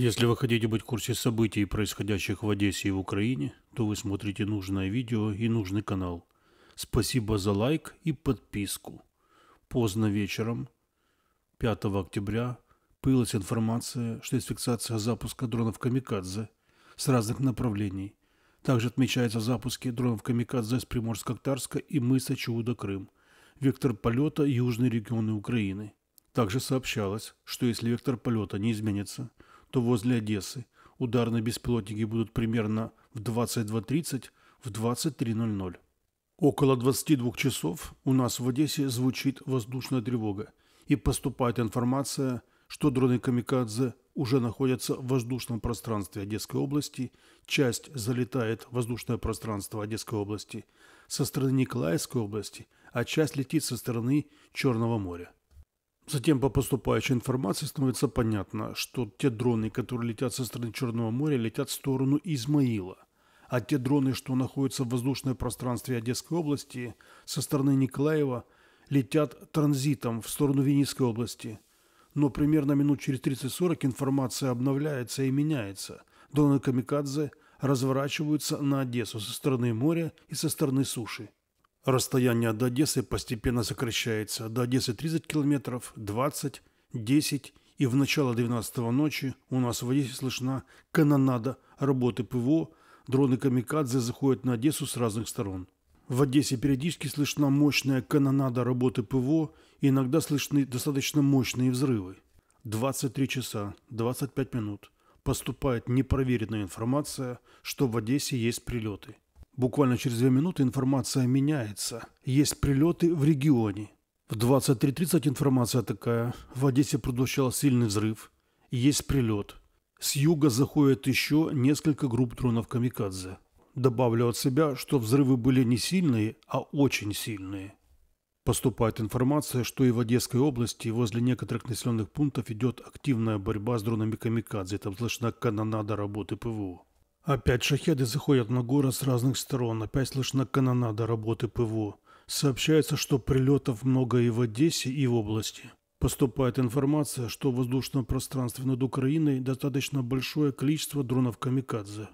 Если вы хотите быть в курсе событий, происходящих в Одессе и в Украине, то вы смотрите нужное видео и нужный канал. Спасибо за лайк и подписку. Поздно вечером, 5 октября, появилась информация, что есть фиксация запуска дронов «Камикадзе» с разных направлений. Также отмечаются запуски дронов «Камикадзе» с Приморско-Актарска и мыса Чудо-Крым. Вектор полета – южные регионы Украины. Также сообщалось, что если вектор полета не изменится – то возле Одессы ударные беспилотники будут примерно в 22.30, в 23.00. Около 22 часов у нас в Одессе звучит воздушная тревога и поступает информация, что дроны «Камикадзе» уже находятся в воздушном пространстве Одесской области, часть залетает в воздушное пространство Одесской области со стороны Николаевской области, а часть летит со стороны Черного моря. Затем по поступающей информации становится понятно, что те дроны, которые летят со стороны Черного моря, летят в сторону Измаила, а те дроны, что находятся в воздушном пространстве Одесской области, со стороны Николаева, летят транзитом в сторону Винницкой области. Но примерно минут через 30-40 информация обновляется и меняется. Дроны Камикадзе разворачиваются на Одессу со стороны моря и со стороны суши – Расстояние до Одессы постепенно сокращается. До Одессы 30 километров, 20, 10 и в начало 12 ночи у нас в Одессе слышна канонада работы ПВО, дроны «Камикадзе» заходят на Одессу с разных сторон. В Одессе периодически слышна мощная канонада работы ПВО, и иногда слышны достаточно мощные взрывы. 23 часа 25 минут. Поступает непроверенная информация, что в Одессе есть прилеты. Буквально через две минуты информация меняется. Есть прилеты в регионе. В 23.30 информация такая. В Одессе прозвучал сильный взрыв. Есть прилет. С юга заходят еще несколько групп дронов «Камикадзе». Добавлю от себя, что взрывы были не сильные, а очень сильные. Поступает информация, что и в Одесской области возле некоторых населенных пунктов идет активная борьба с дронами «Камикадзе». Там слышна канонада работы ПВО. Опять шахеды заходят на горы с разных сторон. Опять слышно канонада работы ПВО. Сообщается, что прилетов много и в Одессе, и в области. Поступает информация, что в воздушном пространстве над Украиной достаточно большое количество дронов «Камикадзе».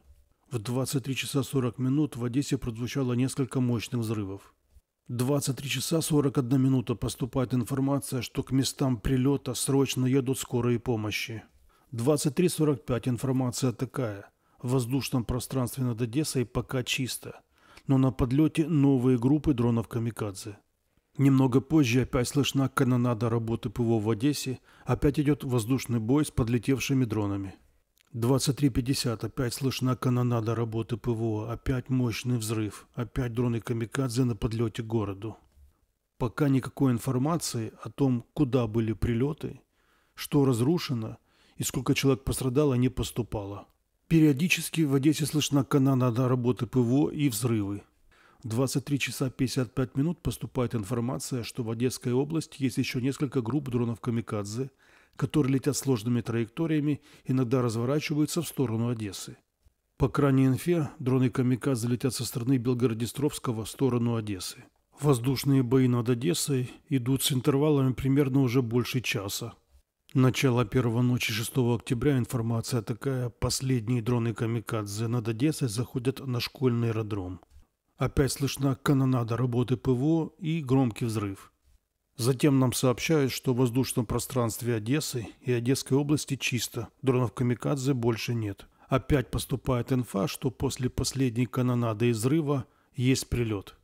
В 23 часа 40 минут в Одессе прозвучало несколько мощных взрывов. 23 часа 41 минута поступает информация, что к местам прилета срочно едут скорые помощи. 23.45 информация такая – воздушном пространстве над Одессой пока чисто, но на подлете новые группы дронов «Камикадзе». Немного позже опять слышна канонада работы ПВО в Одессе, опять идет воздушный бой с подлетевшими дронами. 23.50, опять слышна канонада работы ПВО, опять мощный взрыв, опять дроны «Камикадзе» на подлете к городу. Пока никакой информации о том, куда были прилеты, что разрушено и сколько человек пострадало, не поступало. Периодически в Одессе слышна канонада работы ПВО и взрывы. 23 часа 55 минут поступает информация, что в Одесской области есть еще несколько групп дронов «Камикадзе», которые летят сложными траекториями, иногда разворачиваются в сторону Одессы. По крайней инфе, дроны «Камикадзе» летят со стороны Белгородистровского в сторону Одессы. Воздушные бои над Одессой идут с интервалами примерно уже больше часа. Начало первой ночи 6 октября информация такая. Последние дроны «Камикадзе» над Одессой заходят на школьный аэродром. Опять слышна канонада работы ПВО и громкий взрыв. Затем нам сообщают, что в воздушном пространстве Одессы и Одесской области чисто. Дронов «Камикадзе» больше нет. Опять поступает инфа, что после последней канонады и взрыва есть прилет.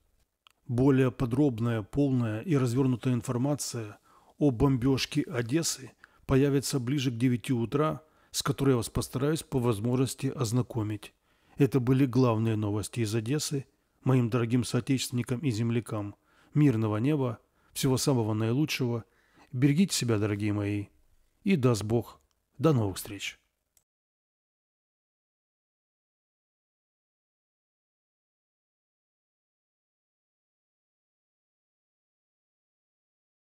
Более подробная, полная и развернутая информация о бомбежке Одессы – появится ближе к 9 утра, с которой я вас постараюсь по возможности ознакомить. Это были главные новости из Одессы моим дорогим соотечественникам и землякам. Мирного неба, всего самого наилучшего. Берегите себя, дорогие мои. И даст Бог. До новых встреч.